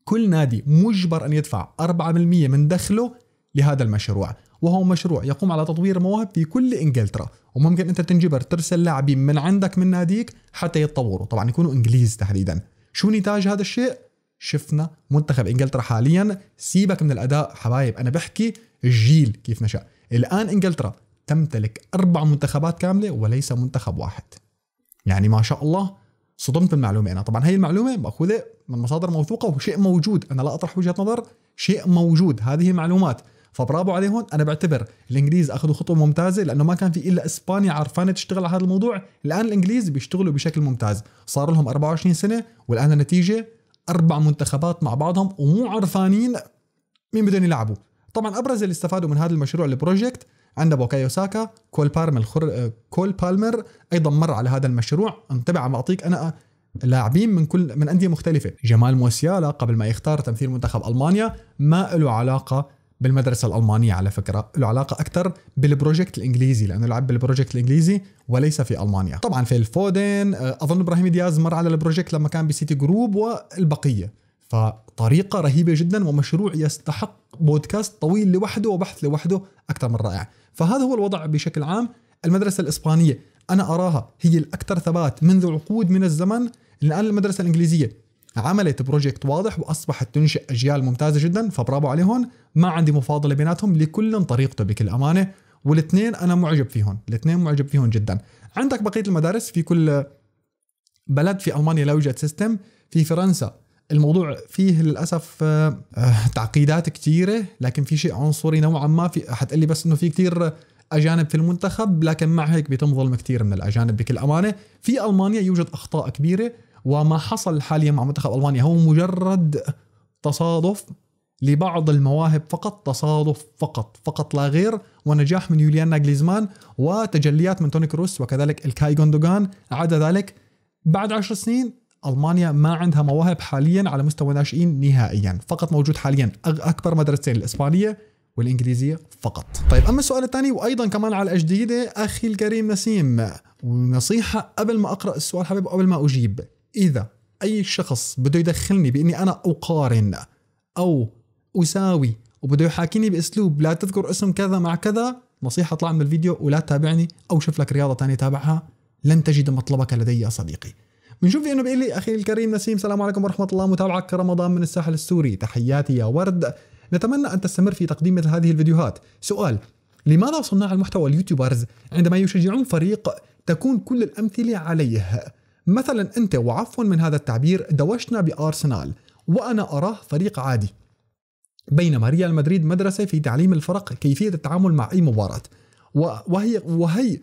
كل نادي مجبر ان يدفع 4% من دخله لهذا المشروع وهو مشروع يقوم على تطوير مواهب في كل انجلترا وممكن انت تنجبر ترسل لاعبين من عندك من ناديك حتى يتطوروا طبعا يكونوا انجليز تحديدا شو نتاج هذا الشيء شفنا منتخب انجلترا حاليا سيبك من الاداء حبايب انا بحكي الجيل كيف نشا الان انجلترا تمتلك اربع منتخبات كامله وليس منتخب واحد يعني ما شاء الله صدمت المعلومة انا طبعا هي المعلومه ماخوذه من مصادر موثوقه وشيء موجود انا لا اطرح وجهه نظر شيء موجود هذه معلومات فبرافو عليهم انا بعتبر الانجليز اخذوا خطوه ممتازه لانه ما كان في الا اسبانيا عرفانه تشتغل على هذا الموضوع الان الانجليز بيشتغلوا بشكل ممتاز صار لهم 24 سنه والان النتيجه اربع منتخبات مع بعضهم ومو عرفانين مين بدهم يلعبوا طبعا ابرز اللي استفادوا من هذا المشروع البروجكت عندنا بوكايو ساكا كول بالمر خر... كول بالمر ايضا مر على هذا المشروع انتبه عم بعطيك انا لاعبين من كل من انديه مختلفه جمال موسيالا قبل ما يختار تمثيل منتخب المانيا ما له علاقه بالمدرسه الالمانيه على فكره له علاقه اكثر بالبروجكت الانجليزي لانه لعب بالبروجكت الانجليزي وليس في المانيا طبعا في الفودن آه، اظن ابراهيم دياز مر على البروجكت لما كان بسيتي جروب والبقيه فطريقه رهيبه جدا ومشروع يستحق بودكاست طويل لوحده وبحث لوحده اكثر من رائع فهذا هو الوضع بشكل عام المدرسه الاسبانيه انا اراها هي الاكثر ثبات منذ عقود من الزمن الان المدرسه الانجليزيه عملت بروجكت واضح واصبحت تنشئ اجيال ممتازه جدا فبرافو عليهم ما عندي مفاضله بيناتهم لكل طريقته بكل امانه والاثنين انا معجب فيهم الاثنين معجب فيهم جدا عندك بقيه المدارس في كل بلد في المانيا لا يوجد سيستم في فرنسا الموضوع فيه للاسف آه، تعقيدات كثيره لكن في شيء عنصري نوعا ما في حتقلي بس انه في كثير اجانب في المنتخب لكن مع هيك بيتم ظلم كثير من الاجانب بكل امانه في المانيا يوجد اخطاء كبيره وما حصل حاليا مع منتخب المانيا هو مجرد تصادف لبعض المواهب فقط تصادف فقط فقط لا غير ونجاح من يوليانا جليزمان وتجليات من توني كروس وكذلك الكاي غوندوغان عدا ذلك بعد عشر سنين المانيا ما عندها مواهب حاليا على مستوى ناشئين نهائيا فقط موجود حاليا اكبر مدرستين الاسبانيه والانجليزيه فقط طيب اما السؤال الثاني وايضا كمان على الجديده اخي الكريم نسيم ونصيحه قبل ما اقرا السؤال حبيب قبل ما اجيب اذا اي شخص بده يدخلني باني انا اقارن او اساوي وبده يحاكيني باسلوب لا تذكر اسم كذا مع كذا نصيحه اطلع من الفيديو ولا تتابعني او شوف لك رياضه ثانيه تابعها لن تجد مطلبك لدي يا صديقي بنشوف انه بيقول لي اخي الكريم نسيم السلام عليكم ورحمه الله متابعك رمضان من الساحل السوري تحياتي يا ورد نتمنى ان تستمر في تقديم مثل هذه الفيديوهات سؤال لماذا صناع المحتوى اليوتيوبرز عندما يشجعون فريق تكون كل الامثله عليه مثلا أنت وعفوا من هذا التعبير دوشنا بأرسنال وأنا أراه فريق عادي بينما ريال مدريد مدرسة في تعليم الفرق كيفية التعامل مع أي مباراة وهي وهي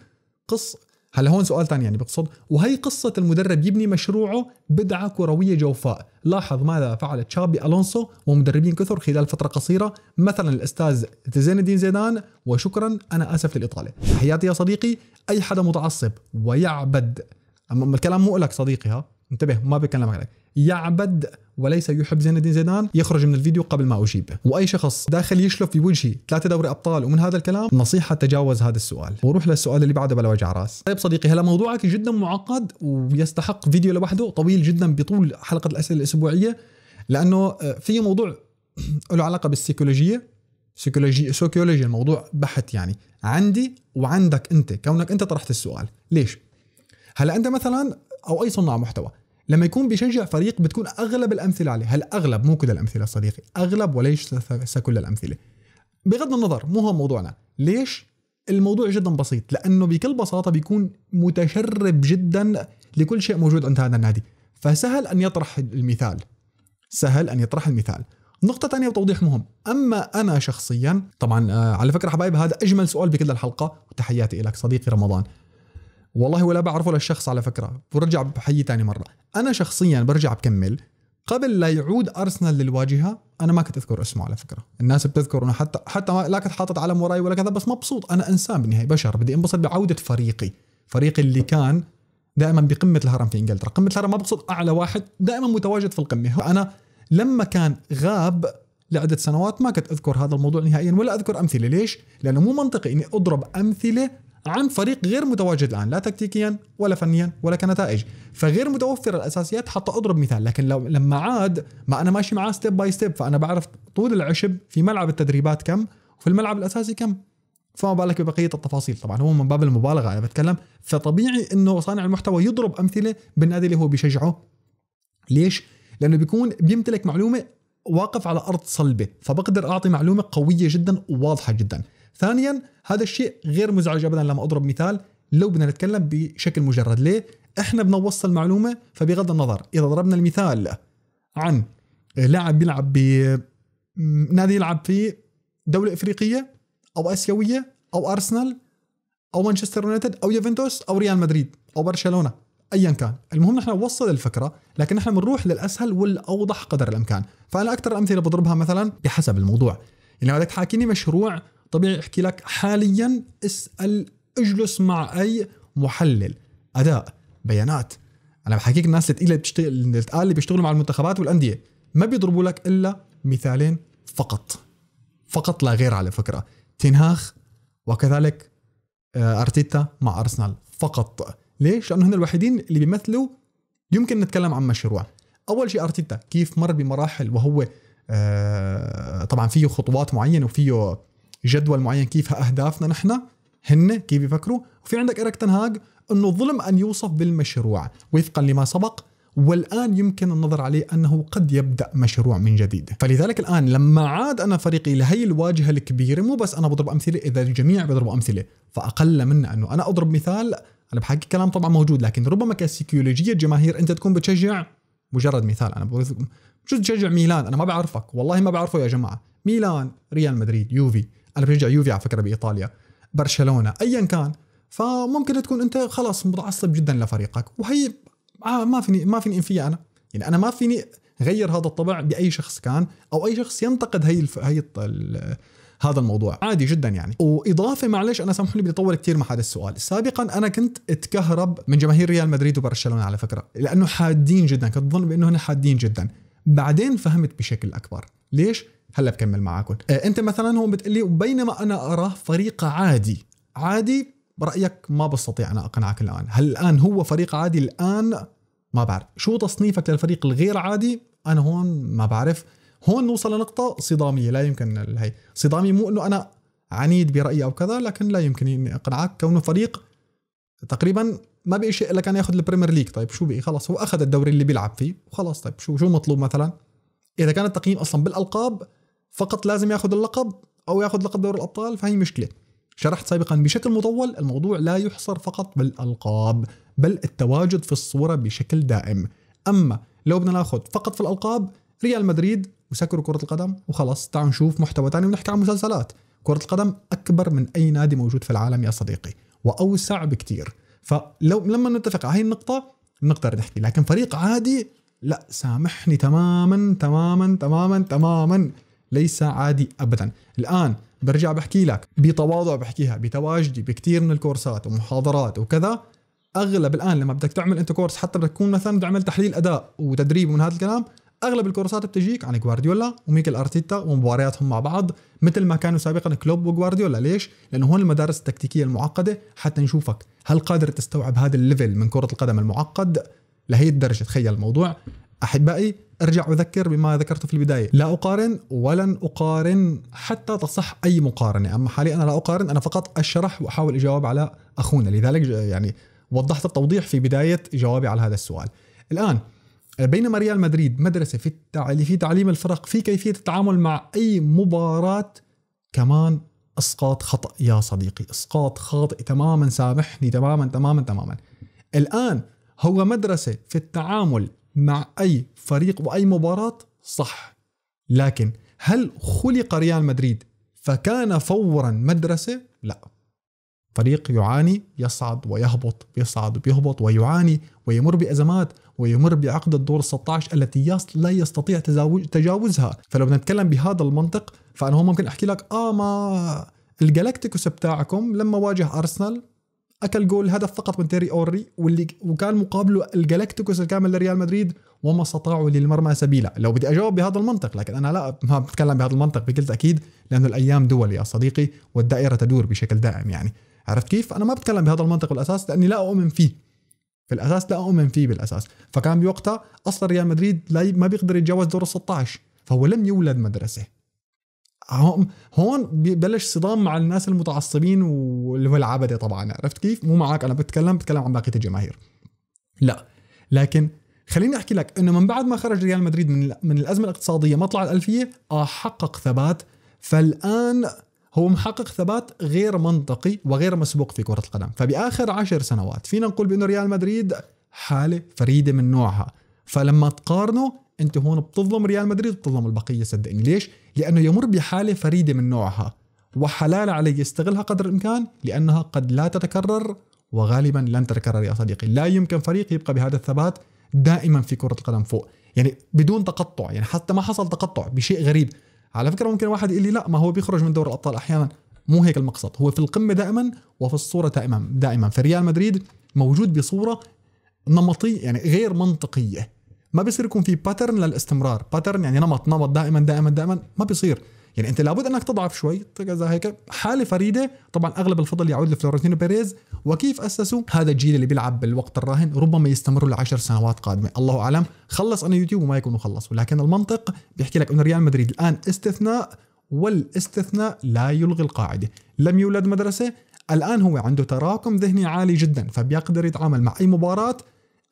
قصة هلا هون سؤال ثاني يعني بقصد وهي قصة المدرب يبني مشروعه بدعة كروية جوفاء لاحظ ماذا فعل تشابي ألونسو ومدربين كثر خلال فترة قصيرة مثلا الأستاذ زين الدين زيدان وشكرا أنا آسف للإطالة تحياتي يا صديقي أي حدا متعصب ويعبد اما الكلام مو لك صديقي ها انتبه ما بكلمك عليك يعبد وليس يحب زين الدين زيدان يخرج من الفيديو قبل ما اجيبه واي شخص داخل يشلف في وجهي ثلاثه دوري ابطال ومن هذا الكلام نصيحه تجاوز هذا السؤال وروح للسؤال اللي بعده بلا وجع راس طيب صديقي هلا موضوعك جدا معقد ويستحق فيديو لوحده طويل جدا بطول حلقه الاسئله الاسبوعيه لانه آه، في موضوع [clears throat] له علاقه بالسيكولوجيه سيكولوجي سيكولوجي الموضوع بحث يعني عندي وعندك انت كونك انت طرحت السؤال ليش هلا انت مثلا او اي صناع محتوى لما يكون بيشجع فريق بتكون اغلب الامثله عليه هل اغلب مو كل الامثله صديقي اغلب وليس كل الامثله بغض النظر مو هو موضوعنا ليش الموضوع جدا بسيط لانه بكل بساطه بيكون متشرب جدا لكل شيء موجود عند هذا النادي فسهل ان يطرح المثال سهل ان يطرح المثال نقطة ثانية وتوضيح مهم، أما أنا شخصيا، طبعا آه، على فكرة حبايب هذا أجمل سؤال بكل الحلقة، وتحياتي لك صديقي رمضان، والله ولا بعرفه للشخص على فكره برجع بحيي ثاني مره انا شخصيا برجع بكمل قبل لا يعود ارسنال للواجهه انا ما كنت اذكر اسمه على فكره الناس بتذكر انه حتى حتى ما لا كنت حاطط علم وراي ولا كذا بس مبسوط انا انسان بالنهايه بشر بدي انبسط بعوده فريقي فريقي اللي كان دائما بقمه الهرم في انجلترا قمه الهرم ما بقصد اعلى واحد دائما متواجد في القمه انا لما كان غاب لعدة سنوات ما كنت أذكر هذا الموضوع نهائيا ولا أذكر أمثلة ليش؟ لأنه مو منطقي إني أضرب أمثلة عن فريق غير متواجد الان لا تكتيكيا ولا فنيا ولا كنتائج فغير متوفر الاساسيات حتى اضرب مثال لكن لو لما عاد ما انا ماشي معاه ستيب باي ستيب فانا بعرف طول العشب في ملعب التدريبات كم وفي الملعب الاساسي كم فما بالك ببقيه التفاصيل طبعا هو من باب المبالغه انا بتكلم فطبيعي انه صانع المحتوى يضرب امثله بالنادي اللي هو بيشجعه ليش لانه بيكون بيمتلك معلومه واقف على ارض صلبه فبقدر اعطي معلومه قويه جدا وواضحه جدا ثانيا هذا الشيء غير مزعج ابدا لما اضرب مثال لو بدنا نتكلم بشكل مجرد ليه احنا بدنا نوصل معلومه فبغض النظر اذا ضربنا المثال عن لاعب بيلعب ب نادي يلعب في دوله افريقيه او اسيويه او ارسنال او مانشستر يونايتد او يوفنتوس او ريال مدريد او برشلونه ايا كان المهم نحن نوصل الفكره لكن نحن بنروح للاسهل والاوضح قدر الامكان فانا اكثر الامثله بضربها مثلا بحسب الموضوع يعني بدك تحاكيني مشروع طبيعي احكي لك حاليا اسال اجلس مع اي محلل اداء بيانات انا بحكيك الناس اللي بتشتغل اللي بيشتغلوا مع المنتخبات والانديه ما بيضربوا لك الا مثالين فقط فقط لا غير على فكره تنهاخ وكذلك آه، ارتيتا مع ارسنال فقط ليش؟ لانه هن الوحيدين اللي بيمثلوا يمكن نتكلم عن مشروع اول شيء ارتيتا كيف مر بمراحل وهو آه، طبعا فيه خطوات معينه وفيه جدول معين كيف اهدافنا نحن هن كيف يفكروا وفي عندك إريك تنهاج انه ظلم ان يوصف بالمشروع وفقا لما سبق والان يمكن النظر عليه انه قد يبدا مشروع من جديد، فلذلك الان لما عاد انا فريقي لهي الواجهه الكبيره مو بس انا بضرب امثله اذا الجميع بيضربوا امثله، فاقل منا انه انا اضرب مثال انا بحكي كلام طبعا موجود لكن ربما كسيكولوجيه جماهير انت تكون بتشجع مجرد مثال انا بقول شو تشجع ميلان انا ما بعرفك والله ما بعرفه يا جماعه، ميلان، ريال مدريد، يوفي، انا بشجع يوفي على فكره بايطاليا برشلونه ايا كان فممكن تكون انت خلاص متعصب جدا لفريقك وهي آه ما فيني ما فيني انفيها انا يعني انا ما فيني غير هذا الطبع باي شخص كان او اي شخص ينتقد هي الف... هي ال... هذا الموضوع عادي جدا يعني واضافه معلش انا سامحوني بدي اطول كثير مع هذا السؤال سابقا انا كنت اتكهرب من جماهير ريال مدريد وبرشلونه على فكره لانه حادين جدا كنت اظن بانه هن حادين جدا بعدين فهمت بشكل اكبر ليش هلا بكمل معاكم آه انت مثلا هون بتقلي وبينما انا اراه فريق عادي عادي برايك ما بستطيع انا اقنعك الان هل الان هو فريق عادي الان ما بعرف شو تصنيفك للفريق الغير عادي انا هون ما بعرف هون نوصل لنقطه صداميه لا يمكن هي صدامي مو انه انا عنيد برايي او كذا لكن لا يمكن اني اقنعك كونه فريق تقريبا ما بيشيء الا كان ياخذ البريمير ليج طيب شو بقي خلص هو اخذ الدوري اللي بيلعب فيه وخلاص طيب شو شو مطلوب مثلا اذا كان التقييم اصلا بالالقاب فقط لازم ياخذ اللقب او ياخذ لقب دوري الابطال فهي مشكله شرحت سابقا بشكل مطول الموضوع لا يحصر فقط بالالقاب بل التواجد في الصوره بشكل دائم اما لو بدنا ناخذ فقط في الالقاب ريال مدريد وسكروا كره القدم وخلاص تعالوا نشوف محتوى ثاني ونحكي عن مسلسلات كره القدم اكبر من اي نادي موجود في العالم يا صديقي واوسع بكثير فلو لما نتفق على هي النقطه نقدر نحكي لكن فريق عادي لا سامحني تماما تماما تماما تماما ليس عادي ابدا الان برجع بحكي لك بتواضع بحكيها بتواجدي بكثير من الكورسات ومحاضرات وكذا اغلب الان لما بدك تعمل انت كورس حتى بدك تكون مثلا بدك تحليل اداء وتدريب ومن هذا الكلام اغلب الكورسات بتجيك عن جوارديولا وميكل ارتيتا ومبارياتهم مع بعض مثل ما كانوا سابقا كلوب وجوارديولا ليش؟ لانه هون المدارس التكتيكيه المعقده حتى نشوفك هل قادر تستوعب هذا الليفل من كره القدم المعقد لهي الدرجه تخيل الموضوع احبائي ارجع اذكر بما ذكرته في البدايه لا اقارن ولن اقارن حتى تصح اي مقارنه اما حاليا انا لا اقارن انا فقط اشرح واحاول اجاوب على اخونا لذلك يعني وضحت التوضيح في بدايه جوابي على هذا السؤال الان بينما ريال مدريد مدرسه في التعليم في تعليم الفرق في كيفيه التعامل مع اي مباراه كمان اسقاط خطا يا صديقي اسقاط خاطئ تماما سامحني تماما تماما تماما الان هو مدرسه في التعامل مع أي فريق وأي مباراة صح لكن هل خلق ريال مدريد فكان فورا مدرسة؟ لا فريق يعاني يصعد ويهبط يصعد ويهبط ويعاني ويمر بأزمات ويمر بعقد الدور 16 التي لا يستطيع تجاوزها فلو نتكلم بهذا المنطق فأنا هون ممكن أحكي لك آه ما الجلاكتيكوس بتاعكم لما واجه أرسنال اكل جول هدف فقط من تيري اوري واللي وكان مقابله الجلاكتيكوس الكامل لريال مدريد وما استطاعوا للمرمى سبيلا لو بدي اجاوب بهذا المنطق لكن انا لا ما بتكلم بهذا المنطق بكل تاكيد لانه الايام دول يا صديقي والدائره تدور بشكل دائم يعني عرفت كيف انا ما بتكلم بهذا المنطق بالاساس لاني لا اؤمن فيه في الاساس لا اؤمن فيه بالاساس فكان بوقتها اصلا ريال مدريد لا ما بيقدر يتجاوز دور ال 16 فهو لم يولد مدرسه هون هون ببلش صدام مع الناس المتعصبين واللي هو العبده طبعا عرفت كيف؟ مو معك انا بتكلم بتكلم عن بقيه الجماهير. لا لكن خليني احكي لك انه من بعد ما خرج ريال مدريد من من الازمه الاقتصاديه مطلع الالفيه اه حقق ثبات فالان هو محقق ثبات غير منطقي وغير مسبوق في كره القدم، فباخر عشر سنوات فينا نقول بانه ريال مدريد حاله فريده من نوعها، فلما تقارنه انت هون بتظلم ريال مدريد وبتظلم البقيه صدقني، ليش؟ لأنه يمر بحالة فريدة من نوعها وحلال عليه يستغلها قدر الإمكان لأنها قد لا تتكرر وغالبا لن تتكرر يا صديقي لا يمكن فريق يبقى بهذا الثبات دائما في كرة القدم فوق يعني بدون تقطع يعني حتى ما حصل تقطع بشيء غريب على فكرة ممكن واحد يقول لي لا ما هو بيخرج من دور الأبطال أحيانا مو هيك المقصد هو في القمة دائما وفي الصورة دائما دائما فريال مدريد موجود بصورة نمطية يعني غير منطقية ما بيصير يكون في باترن للاستمرار باترن يعني نمط نمط دائما دائما دائما ما بيصير يعني انت لابد انك تضعف شوي كذا هيك حاله فريده طبعا اغلب الفضل يعود لفلورنتينو بيريز وكيف اسسوا هذا الجيل اللي بيلعب بالوقت الراهن ربما يستمروا لعشر سنوات قادمه الله اعلم خلص انا يوتيوب وما يكونوا خلصوا لكن المنطق بيحكي لك انه ريال مدريد الان استثناء والاستثناء لا يلغي القاعده لم يولد مدرسه الان هو عنده تراكم ذهني عالي جدا فبيقدر يتعامل مع اي مباراه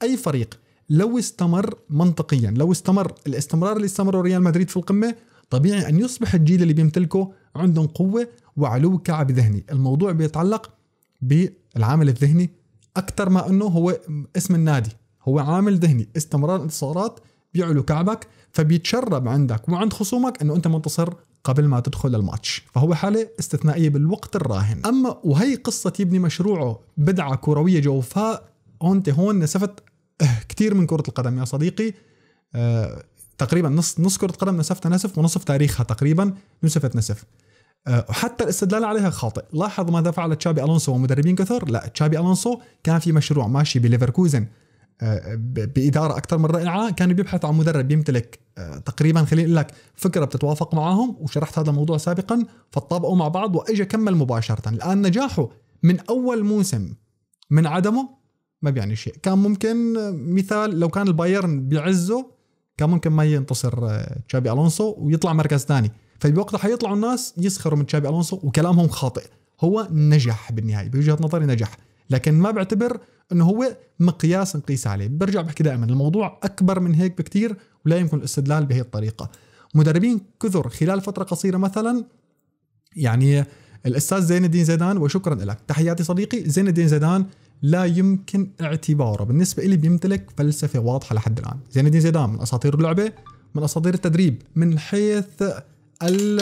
اي فريق لو استمر منطقيا لو استمر الاستمرار اللي استمره ريال مدريد في القمه طبيعي ان يصبح الجيل اللي بيمتلكه عندهم قوه وعلو كعب ذهني الموضوع بيتعلق بالعامل الذهني اكثر ما انه هو اسم النادي هو عامل ذهني استمرار انتصارات بيعلو كعبك فبيتشرب عندك وعند خصومك انه انت منتصر قبل ما تدخل الماتش فهو حالة استثنائية بالوقت الراهن أما وهي قصة يبني مشروعه بدعة كروية جوفاء أنت هون نسفت كثير من كره القدم يا صديقي آه، تقريبا نص نص كره قدم نسفتها نسف ونصف تاريخها تقريبا نسفت نسف آه، وحتى الاستدلال عليها خاطئ لاحظ ماذا فعل تشابي الونسو ومدربين كثر لا تشابي الونسو كان في مشروع ماشي بليفركوزن آه، باداره اكثر من رائعه كانوا بيبحثوا عن مدرب يمتلك تقريبا خليني اقول لك فكره بتتوافق معهم وشرحت هذا الموضوع سابقا فطابقوا مع بعض واجا كمل مباشره الان نجاحه من اول موسم من عدمه ما بيعني شيء كان ممكن مثال لو كان البايرن بعزه كان ممكن ما ينتصر آه، تشابي الونسو ويطلع مركز ثاني فبوقتها حيطلعوا الناس يسخروا من تشابي الونسو وكلامهم خاطئ هو نجح بالنهايه بوجهه نظري نجح لكن ما بعتبر انه هو مقياس نقيس عليه برجع بحكي دائما الموضوع اكبر من هيك بكثير ولا يمكن الاستدلال بهي الطريقه مدربين كثر خلال فتره قصيره مثلا يعني الاستاذ زين الدين زيدان وشكرا لك تحياتي صديقي زين الدين زيدان لا يمكن اعتباره بالنسبة لي بيمتلك فلسفة واضحة لحد الآن زين الدين زيدان من أساطير اللعبة من أساطير التدريب من حيث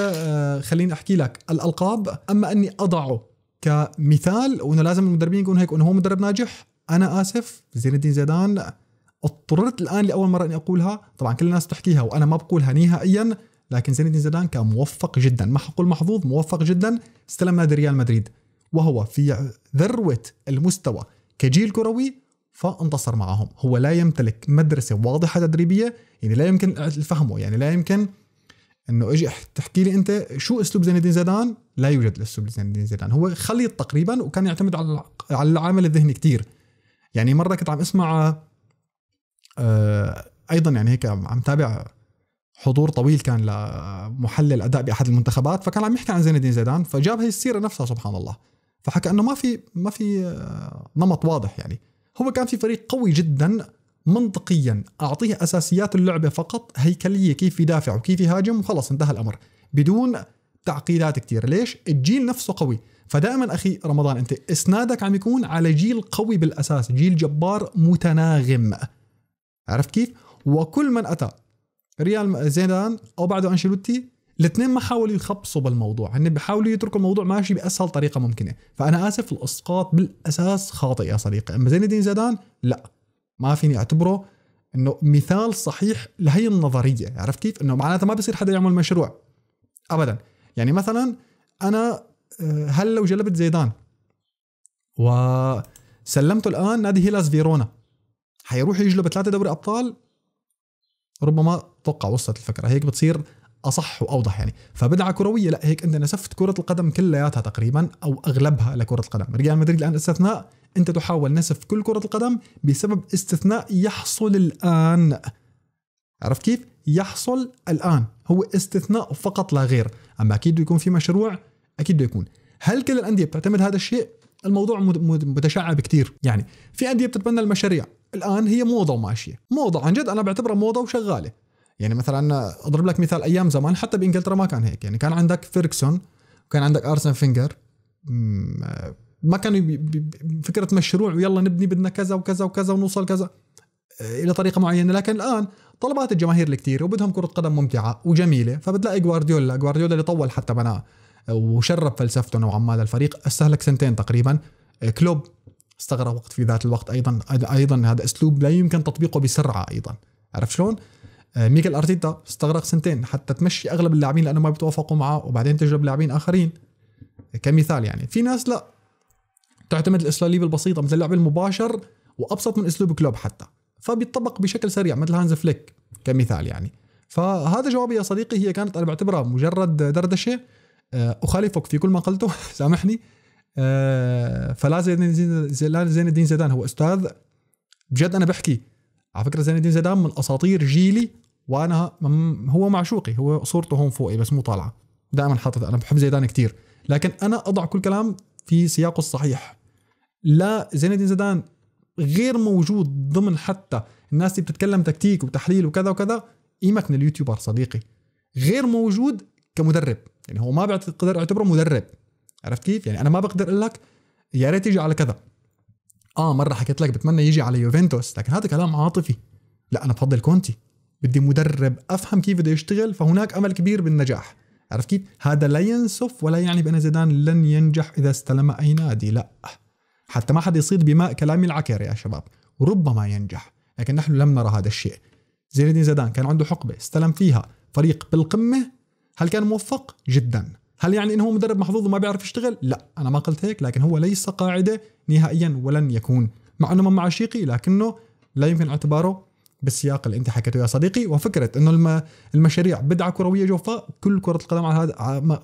آه، خليني أحكي لك الألقاب أما أني أضعه كمثال وأنه لازم المدربين يكون هيك وأنه هو مدرب ناجح أنا آسف زين الدين زيدان اضطررت الآن لأول مرة أني أقولها طبعا كل الناس تحكيها وأنا ما بقولها نهائيا لكن زين الدين زيدان كان موفق جدا ما حقول محظوظ موفق جدا استلم نادي ريال مدريد وهو في ذروة المستوى كجيل كروي فانتصر معهم هو لا يمتلك مدرسة واضحة تدريبية يعني لا يمكن فهمه يعني لا يمكن انه اجي تحكي لي انت شو اسلوب زين الدين زيدان لا يوجد اسلوب زين الدين زيدان هو خليط تقريبا وكان يعتمد على على العامل الذهني كثير يعني مره كنت عم اسمع آه، ايضا يعني هيك عم تابع حضور طويل كان لمحلل اداء باحد المنتخبات فكان عم يحكي عن زين الدين زيدان فجاب هي السيره نفسها سبحان الله فحكى انه ما في ما في آه، نمط واضح يعني هو كان في فريق قوي جدا منطقيا اعطيه اساسيات اللعبه فقط هيكليه كيف يدافع وكيف يهاجم وخلص انتهى الامر بدون تعقيدات كثير ليش الجيل نفسه قوي فدائما اخي رمضان انت اسنادك عم يكون على جيل قوي بالاساس جيل جبار متناغم عرفت كيف وكل من اتى ريال زيدان او بعده انشيلوتي الاثنين ما حاولوا يخبصوا بالموضوع هن يعني بيحاولوا يتركوا الموضوع ماشي باسهل طريقه ممكنه فانا اسف الاسقاط بالاساس خاطئ يا صديقي اما زين الدين زيدان لا ما فيني اعتبره انه مثال صحيح لهي النظريه عرفت كيف انه معناتها ما بصير حدا يعمل مشروع ابدا يعني مثلا انا آه، هل لو جلبت زيدان وسلمته الان نادي هيلاس فيرونا حيروح يجلب ثلاثه دوري ابطال ربما اتوقع وصلت الفكره هيك بتصير اصح واوضح يعني فبدعه كرويه لا هيك انت نسفت كره القدم كلياتها تقريبا او اغلبها لكره القدم ريال مدريد الان استثناء انت تحاول نسف كل كره القدم بسبب استثناء يحصل الان عرفت كيف يحصل الان هو استثناء فقط لا غير اما اكيد يكون في مشروع اكيد يكون هل كل الانديه بتعتمد هذا الشيء الموضوع متشعب كثير يعني في انديه بتتبنى المشاريع الان هي موضه وماشيه موضه عن جد انا بعتبرها موضه وشغاله يعني مثلا اضرب لك مثال ايام زمان حتى بانجلترا ما كان هيك يعني كان عندك فيركسون وكان عندك ارسن فينجر ما كانوا فكره مشروع ويلا نبني بدنا كذا وكذا وكذا ونوصل كذا الى طريقه معينه لكن الان طلبات الجماهير الكثير وبدهم كره قدم ممتعه وجميله فبتلاقي جوارديولا جوارديولا اللي طول حتى بناه وشرب فلسفته نوعا ما للفريق استهلك سنتين تقريبا كلوب استغرق وقت في ذات الوقت ايضا ايضا هذا اسلوب لا يمكن تطبيقه بسرعه ايضا عرف شلون آه، ميغيل ارتيتا استغرق سنتين حتى تمشي اغلب اللاعبين لانه ما بيتوافقوا معه وبعدين تجرب لاعبين اخرين آه، كمثال يعني في ناس لا تعتمد الاساليب البسيطه مثل اللعب المباشر وابسط من اسلوب كلوب حتى فبيطبق بشكل سريع مثل هانز فليك كمثال يعني فهذا جوابي يا صديقي هي كانت انا بعتبرها مجرد دردشه آه، اخالفك في كل ما قلته [laughs] سامحني فلا زين الدين زيدان هو استاذ بجد انا بحكي على فكره زين الدين زيدان من اساطير جيلي وانا هو معشوقي هو صورته هون فوقي بس مو طالعه دائما حاطط انا بحب زيدان كثير لكن انا اضع كل كلام في سياقه الصحيح لا زين الدين زيدان غير موجود ضمن حتى الناس اللي بتتكلم تكتيك وتحليل وكذا وكذا قيمك من اليوتيوبر صديقي غير موجود كمدرب يعني هو ما بقدر اعتبره مدرب عرفت كيف يعني انا ما بقدر اقول لك يا ريت يجي على كذا اه مره حكيت لك بتمنى يجي على يوفنتوس لكن هذا كلام عاطفي لا انا بفضل كونتي بدي مدرب افهم كيف بده يشتغل فهناك امل كبير بالنجاح عرفت كيف هذا لا ينسف ولا يعني بان زيدان لن ينجح اذا استلم اي نادي لا حتى ما حد يصيد بماء كلامي العكر يا شباب ربما ينجح لكن نحن لم نرى هذا الشيء زين الدين زيدان كان عنده حقبه استلم فيها فريق بالقمه هل كان موفق جدا هل يعني انه هو مدرب محظوظ وما بيعرف يشتغل لا انا ما قلت هيك لكن هو ليس قاعده نهائيا ولن يكون مع انه من معشيقي لكنه لا يمكن اعتباره بالسياق اللي انت حكيته يا صديقي وفكره انه المشاريع بدعه كرويه جوفاء كل كره القدم على هذا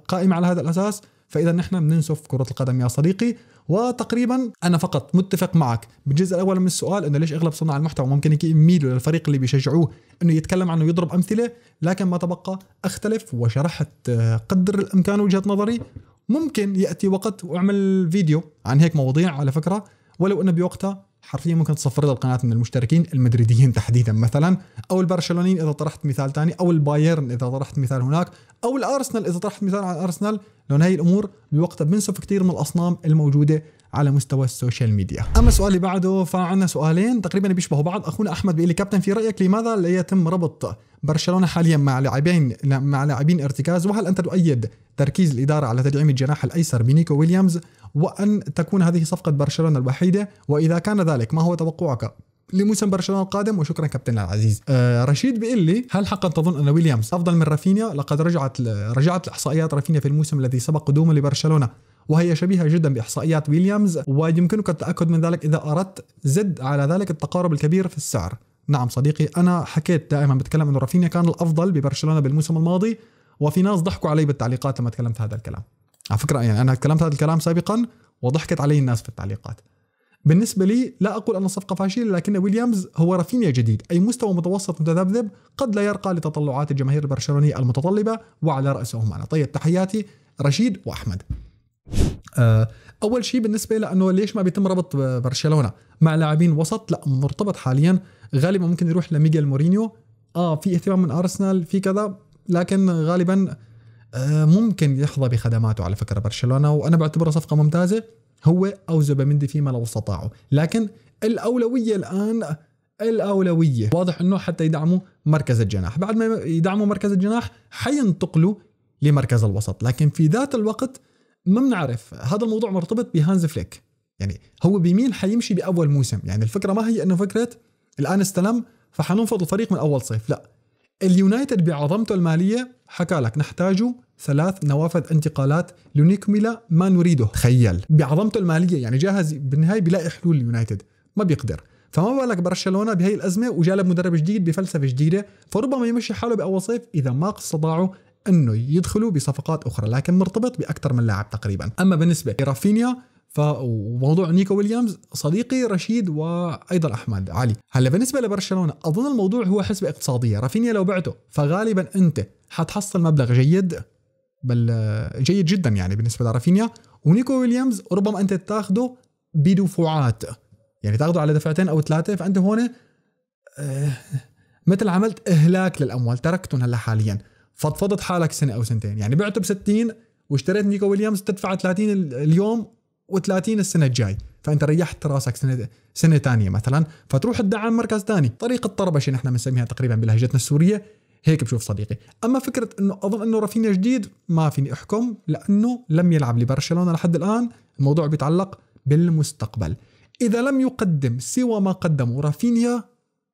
قائمه على هذا الاساس فاذا نحن بننسف كره القدم يا صديقي وتقريبا انا فقط متفق معك بالجزء الاول من السؤال انه ليش اغلب صناع المحتوى ممكن يميلوا للفريق اللي بيشجعوه انه يتكلم عنه ويضرب امثله لكن ما تبقى اختلف وشرحت آه، قدر الامكان وجهه نظري ممكن ياتي وقت واعمل فيديو عن هيك مواضيع على فكره ولو انه بوقتها حرفيا ممكن تصفر لها القناه من المشتركين المدريديين تحديدا مثلا او البرشلونيين اذا طرحت مثال ثاني او البايرن اذا طرحت مثال هناك او الارسنال اذا طرحت مثال على ارسنال لان هي الامور بوقتها بنسف كثير من الاصنام الموجوده على مستوى السوشيال ميديا اما السؤال اللي بعده فعندنا سؤالين تقريبا بيشبهوا بعض اخونا احمد بيقول لي كابتن في رايك لماذا لا يتم ربط برشلونه حاليا مع لاعبين مع لاعبين ارتكاز وهل انت تؤيد تركيز الاداره على تدعيم الجناح الايسر بنيكو ويليامز وان تكون هذه صفقه برشلونه الوحيده واذا كان ذلك ما هو توقعك لموسم برشلونه القادم وشكرا كابتننا العزيز آه رشيد بيقول لي هل حقا تظن ان ويليامز افضل من رافينيا لقد رجعت رجعت الاحصائيات رافينيا في الموسم الذي سبق قدومه لبرشلونه وهي شبيهة جدا بإحصائيات ويليامز ويمكنك التأكد من ذلك إذا أردت زد على ذلك التقارب الكبير في السعر نعم صديقي أنا حكيت دائما بتكلم أنه رافينيا كان الأفضل ببرشلونة بالموسم الماضي وفي ناس ضحكوا علي بالتعليقات لما تكلمت هذا الكلام على فكرة يعني أنا تكلمت هذا الكلام سابقا وضحكت علي الناس في التعليقات بالنسبة لي لا أقول أن الصفقة فاشلة لكن ويليامز هو رافينيا جديد أي مستوى متوسط متذبذب قد لا يرقى لتطلعات الجماهير البرشلونية المتطلبة وعلى رأسهم أنا طيب تحياتي رشيد وأحمد آه، اول شيء بالنسبه لانه ليش ما بيتم ربط برشلونه مع لاعبين وسط لا مرتبط حاليا غالبا ممكن يروح لميغيل مورينيو اه في اهتمام من ارسنال في كذا لكن غالبا آه، ممكن يحظى بخدماته على فكره برشلونه وانا بعتبره صفقه ممتازه هو او زوبيمندي فيما لو استطاعوا لكن الاولويه الان الاولويه واضح انه حتى يدعموا مركز الجناح بعد ما يدعموا مركز الجناح حينتقلوا لمركز الوسط لكن في ذات الوقت ما بنعرف هذا الموضوع مرتبط بهانز فليك يعني هو بمين حيمشي باول موسم يعني الفكره ما هي انه فكره الان استلم فحننفض الفريق من اول صيف لا اليونايتد بعظمته الماليه حكى لك نحتاج ثلاث نوافذ انتقالات لنكمل ما نريده تخيل بعظمته الماليه يعني جاهز بالنهايه بيلاقي حلول اليونايتد ما بيقدر فما بالك برشلونه بهي الازمه وجالب مدرب جديد بفلسفه جديده فربما يمشي حاله باول صيف اذا ما استطاعوا انه يدخلوا بصفقات اخرى لكن مرتبط باكثر من لاعب تقريبا اما بالنسبه لرافينيا فموضوع نيكو ويليامز صديقي رشيد وايضا احمد علي هلا بالنسبه لبرشلونه اظن الموضوع هو حسبه اقتصاديه رافينيا لو بعته فغالبا انت حتحصل مبلغ جيد بل جيد جدا يعني بالنسبه لرافينيا ونيكو ويليامز ربما انت تاخده بدفعات يعني تاخده على دفعتين او ثلاثه فانت هون آه، مثل عملت اهلاك للاموال تركتهم هلا حاليا فضفضت حالك سنه او سنتين يعني بعته ب 60 واشتريت نيكو ويليامز تدفع 30 اليوم و30 السنه الجاي فانت ريحت راسك سنه سنه ثانيه مثلا فتروح تدعم مركز ثاني طريقه طربشه نحن بنسميها تقريبا بلهجتنا السوريه هيك بشوف صديقي اما فكره انه اظن انه رافينيا جديد ما فيني احكم لانه لم يلعب لبرشلونه لحد الان الموضوع بيتعلق بالمستقبل اذا لم يقدم سوى ما قدمه رافينيا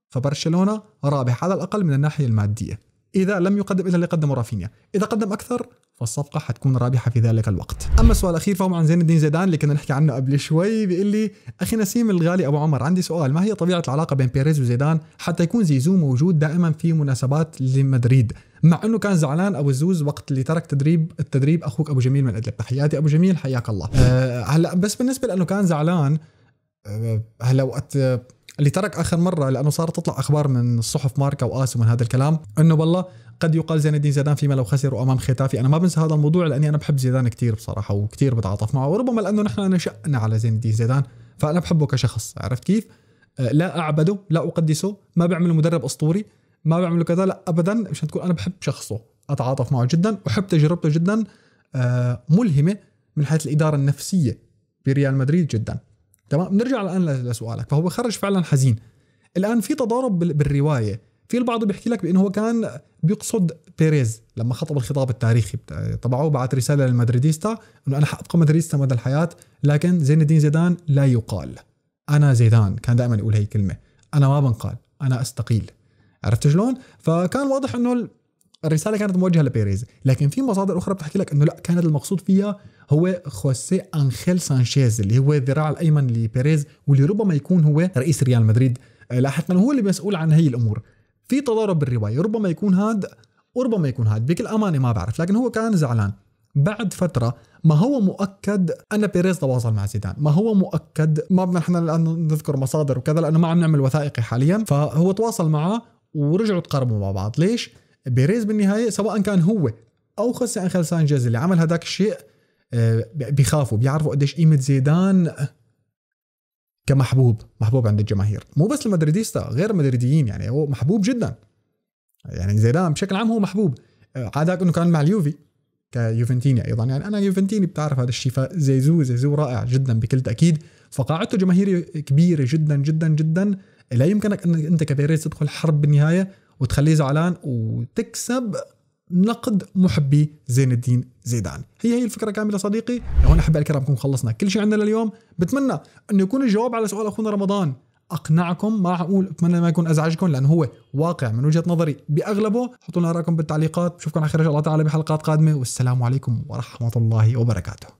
فبرشلونه رابح على الاقل من الناحيه الماديه اذا لم يقدم الا اللي قدمه رافينيا اذا قدم اكثر فالصفقه حتكون رابحه في ذلك الوقت اما السؤال الاخير فهو عن زين الدين زيدان اللي كنا نحكي عنه قبل شوي بيقول لي اخي نسيم الغالي ابو عمر عندي سؤال ما هي طبيعه العلاقه بين بيريز وزيدان حتى يكون زيزو موجود دائما في مناسبات لمدريد مع انه كان زعلان ابو زوز وقت اللي ترك تدريب التدريب اخوك ابو جميل من ادلب تحياتي ابو جميل حياك الله آه، هلا أه بس بالنسبه لانه كان زعلان آه، هلا أه وقت اللي ترك اخر مره لانه صارت تطلع اخبار من الصحف ماركا واس ومن هذا الكلام انه والله قد يقال زين الدين زيدان فيما لو خسر امام ختافي انا ما بنسى هذا الموضوع لاني انا بحب زيدان كثير بصراحه وكثير بتعاطف معه وربما لانه نحن نشأنا على زين الدين زيدان فانا بحبه كشخص عرفت كيف آه، لا اعبده لا اقدسه ما بعمله مدرب اسطوري ما بعمله كذا لا ابدا مشان تكون انا بحب شخصه اتعاطف معه جدا وحب تجربته جدا آه، ملهمه من حيث الاداره النفسيه بريال مدريد جدا تمام نرجع الان لسؤالك فهو خرج فعلا حزين الان في تضارب بالروايه في البعض بيحكي لك بانه هو كان بيقصد بيريز لما خطب الخطاب التاريخي تبعه بعث رساله للمدريديستا انه انا حابقى مدريديستا مدى الحياه لكن زين الدين زيدان لا يقال انا زيدان كان دائما يقول هي الكلمه انا ما بنقال انا استقيل عرفت شلون فكان واضح انه الرساله كانت موجهه لبيريز لكن في مصادر اخرى بتحكي لك انه لا كانت المقصود فيها هو خوسيه انخيل سانشيز اللي هو الذراع الايمن لبيريز واللي ربما يكون هو رئيس ريال مدريد آه، لاحقا هو اللي مسؤول عن هي الامور في تضارب بالروايه ربما يكون هاد وربما يكون هاد بكل امانه ما بعرف لكن هو كان زعلان بعد فترة ما هو مؤكد أن بيريز تواصل مع زيدان ما هو مؤكد ما بدنا نحن الآن نذكر مصادر وكذا لأنه ما عم نعمل وثائقي حاليا فهو تواصل معه ورجعوا تقربوا مع بعض ليش؟ بيريز بالنهايه سواء كان هو او خسان انخل سانجيز اللي عمل هذاك الشيء آه، بيخافوا بيعرفوا قديش قيمه زيدان كمحبوب محبوب عند الجماهير مو بس المدريديستا غير المدريديين يعني هو محبوب جدا يعني زيدان بشكل عام هو محبوب آه، عاداك انه كان مع اليوفي كيوفنتيني ايضا يعني انا يوفنتيني بتعرف هذا الشيء فزيزو زيزو رائع جدا بكل تاكيد فقاعدته جماهيريه كبيره جدا جدا جدا لا يمكنك انك انت كبيريز تدخل حرب بالنهايه وتخليه زعلان وتكسب نقد محبي زين الدين زيدان هي هي الفكره كامله صديقي هون احب احبائي الكرام نكون خلصنا كل شيء عندنا لليوم بتمنى انه يكون الجواب على سؤال اخونا رمضان اقنعكم ما اقول اتمنى ما يكون ازعجكم لانه هو واقع من وجهه نظري باغلبه حطوا لنا رايكم بالتعليقات بشوفكم على خير ان شاء الله تعالى بحلقات قادمه والسلام عليكم ورحمه الله وبركاته